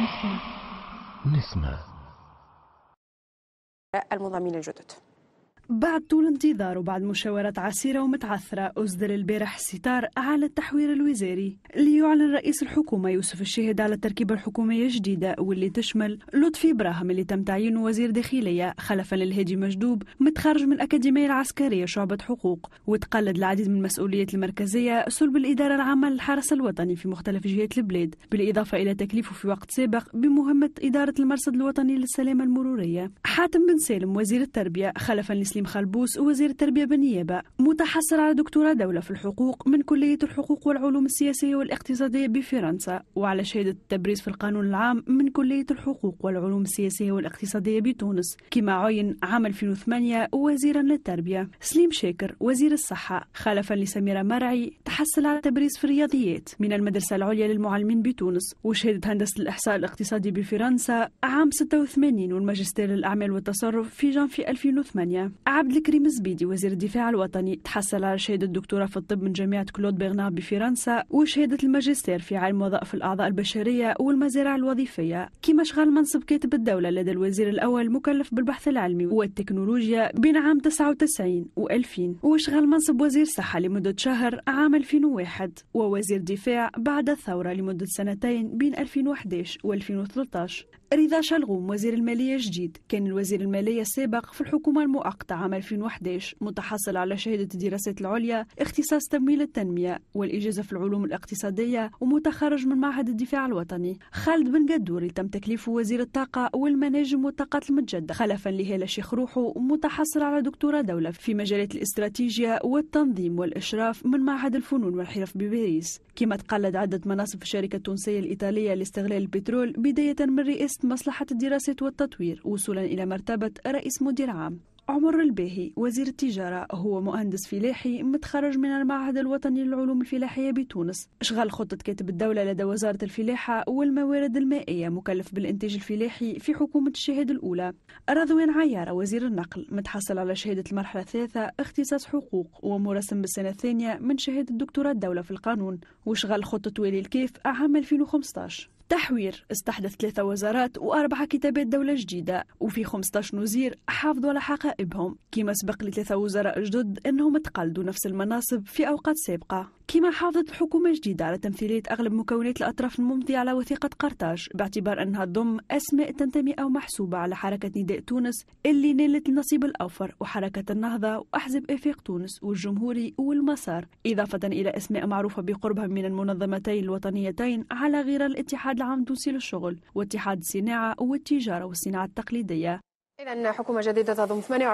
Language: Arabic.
نسمة نسمة المضامين الجدد بعد طول انتظار وبعد مشاورات عسيرة ومتعثرة أصدر البارح ستار على التحوير الوزاري ليعلن رئيس الحكومة يوسف الشهد على التركيبة الحكومية الجديدة واللي تشمل لطفي إبراهيم اللي تم تعيينه وزير داخلية خلفا للهادي مجدوب متخرج من الأكاديمية العسكرية شعبة حقوق وتقلد العديد من المسؤوليات المركزية صلب الإدارة العامة للحرس الوطني في مختلف جهات البلاد بالإضافة إلى تكليفه في وقت سابق بمهمة إدارة المرصد الوطني للسلامة المرورية حاتم بن سالم وزير التربية خلفا لسليم حكيم خلبوس وزير التربية بالنيابة متحصل على دكتوراه دولة في الحقوق من كلية الحقوق والعلوم السياسية والاقتصادية بفرنسا وعلى شهادة التبريز في القانون العام من كلية الحقوق والعلوم السياسية والاقتصادية بتونس كما عين عام 2008 وزيرا للتربية سليم شاكر وزير الصحة خلفا لسميرة مرعي تحصل على تبريز في الرياضيات من المدرسة العليا للمعلمين بتونس وشهادة هندسة الإحصاء الاقتصادي بفرنسا عام 86 والماجستير الأعمال والتصرف في جانفي 2008 عبد الكريم زبيدي وزير الدفاع الوطني تحصل على شهادة دكتوراه في الطب من جامعة كلود بيرنار بفرنسا وشهادة الماجستير في علم وظائف الأعضاء البشرية والمزارع الوظيفية كما شغل منصب كاتب الدولة لدى الوزير الأول المكلف بالبحث العلمي والتكنولوجيا بين عام 99 و2000 وشغل منصب وزير صحة لمدة شهر عام 2001 ووزير دفاع بعد الثورة لمدة سنتين بين 2011 و2013 رضا شلغوم وزير المالية الجديد كان الوزير المالية السابق في الحكومة المؤقتة عام 2011 متحصل على شهادة الدراسات العليا اختصاص تمويل التنمية والإجازة في العلوم الاقتصادية ومتخرج من معهد الدفاع الوطني خالد بن قدوري تم تكليفه وزير الطاقة والمناجم والطاقات المتجددة خلفا لهالة شيخ روحو متحصل على دكتوراه دولة في مجالات الاستراتيجية والتنظيم والإشراف من معهد الفنون والحرف بباريس كما تقلد عدة مناصب في الشركة التونسية الإيطالية لاستغلال البترول بداية من رئاسة رئيس مصلحة الدراسة والتطوير وصولا إلى مرتبة رئيس مدير عام عمر الباهي وزير التجارة هو مهندس فلاحي متخرج من المعهد الوطني للعلوم الفلاحية بتونس اشغال خطة كاتب الدولة لدى وزارة الفلاحة والموارد المائية مكلف بالإنتاج الفلاحي في حكومة الشهادة الأولى رضوان عيارة وزير النقل متحصل على شهادة المرحلة الثالثة اختصاص حقوق ومرسم بالسنة الثانية من شهادة دكتوراه الدولة في القانون واشغال خطة ولي الكيف عام 2015 تحوير استحدث ثلاثة وزارات وأربعة كتابات دولة جديدة وفي 15 وزير حافظوا على حقائبهم كما سبق لثلاثة وزراء جدد أنهم تقلدوا نفس المناصب في أوقات سابقة كما حافظت حكومة جديدة على تمثيلية أغلب مكونات الأطراف الممضية على وثيقة قرطاج باعتبار أنها تضم أسماء تنتمي أو محسوبة على حركة نداء تونس اللي نالت النصيب الأوفر وحركة النهضة وأحزاب إفاق تونس والجمهوري والمسار إضافة إلى أسماء معروفة بقربها من المنظمتين الوطنيتين على غير الاتحاد العام التونسي للشغل واتحاد الصناعة والتجارة والصناعة التقليدية إذا حكومة جديدة تضم 28